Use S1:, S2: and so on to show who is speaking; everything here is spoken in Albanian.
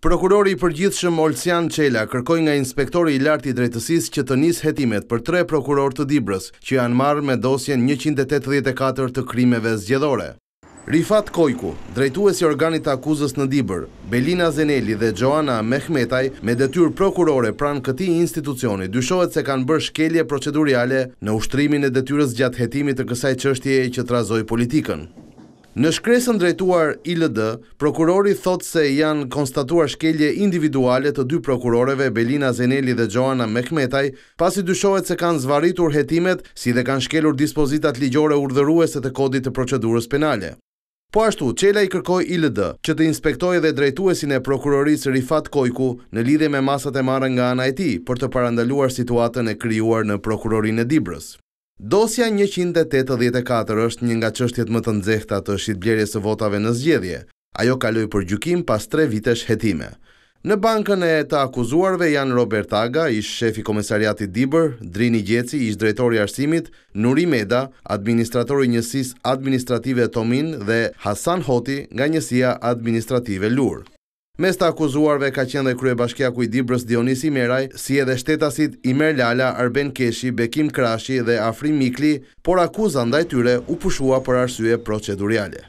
S1: Prokurori i përgjithshëm Olcian Çela kërkoi nga inspektori i lartë i drejtësisë që të nisë hetimet për tre prokurorë të Dibrës që janë marrë me dosjen 184 të krimeve zgjedhore. Rifat Kojku, drejtues i organit të akuzës në Dibër, Belina Zeneli dhe Joana Mehmetaj, me detyrë prokurore pranë këtij institucioni, dyshohet se kanë bërë shkelje procedurale në ushtrimin e detyrës gjatë hetimit të kësaj çështjeje që trazoi politikën. Në shkresën drejtuar ILD, prokurori thot se janë konstatuar shkelje individuale të dy prokuroreve Belina Zeneli dhe Gjoana Mehmetaj, pasi dyshohet se kanë zvaritur hetimet si dhe kanë shkelur dispozitat ligjore urdhëruese të kodit të procedurës penale. Po ashtu, Qela i kërkoj ILD që të inspektoj dhe drejtuesin e prokurorisë Rifat Kojku në lidhje me masat e marën nga ana e për të parandaluar situatën e kryuar në prokurorin e Dibrës. Dosja 184 është një nga qështjet më të nëzehta të shqitbljerje së votave në zgjedhje. Ajo kaloi për gjukim pas tre vitesh hetime. Në bankën e të akuzuarve janë Robert Aga, ish shefi komisariatit Dibër, Drini Gjeci, ish drejtori arsimit, Nuri Meda, administratori njësis administrative Tomin dhe Hasan Hoti nga njësia administrative Lurë. Mes të akuzuarve ka qenë dhe krye bashkja ku i Dibrës Dionisi Meraj, si edhe shtetasit Imer Lala, Arben Keshi, Bekim Krashi dhe Afri Mikli, por akuzan dhe tyre u pushua për arsye proceduriale.